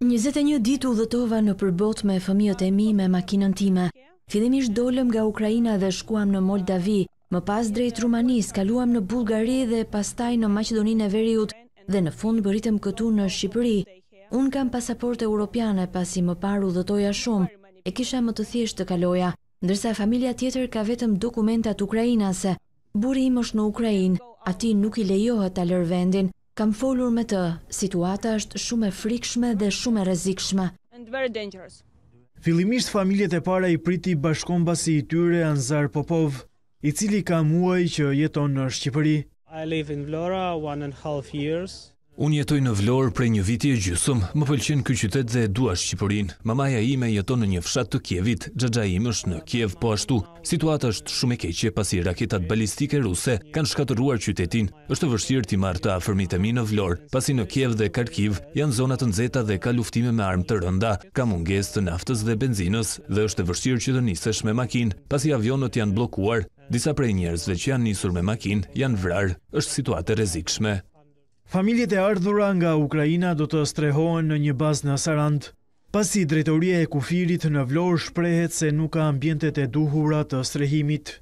21 ditë u dhëtova në përbot me fëmijët e mi me makinën time. Fidimisht dolem nga Ukrajina dhe shkuam në Moldavi, më pas drejt Rumanis, kaluam në Bulgari dhe pastaj në Macedonin e Veriut dhe në fund bëritem këtu në Shqipëri. Unë kam pasaporte europiane pasi më paru dhëtoja shumë, e kisha më të thjesht të kaloja, ndërsa familia tjetër ka vetëm dokumentat ukrajinase. Buri im është në Ukrajin, ati nuk i lejohet të lërë vendin, Kam folur me të, situata është shumë e frikshme dhe shumë e rezikshme. Filimisht familjet e para i priti bashkom basi i tyre Anzar Popov, i cili ka muaj që jeton në Shqipëri. I live in Vlora and years. Unë jetoj në Vlorë prej një viti e gjysëm, më pëlqen këj qytet dhe dua Shqipërin. Mamaja ime jeton në një fshat të Kjevit, gjagja im është në Kjev po ashtu. Situata është shumë e keqje pasi raketat balistike ruse kanë shkatëruar qytetin. Êshtë të vërshirë ti marrë të afermit e mi në Vlorë, pasi në Kjev dhe Karkiv janë zonat në zeta dhe ka luftime me armë të rënda, ka munges të naftës dhe benzinës dhe është të vërshirë që të nisesh me makinë, pasi avionët janë blokuar, disa prej njerëzve që janë nisur me makinë, janë vrarë, është situate rezikshme. Familjet e ardhura nga Ukraina do të strehohen në një bazë në Sarand, pasi drejtoria e kufirit në Vlorë shprehet se nuk ka ambientet e duhura të strehimit.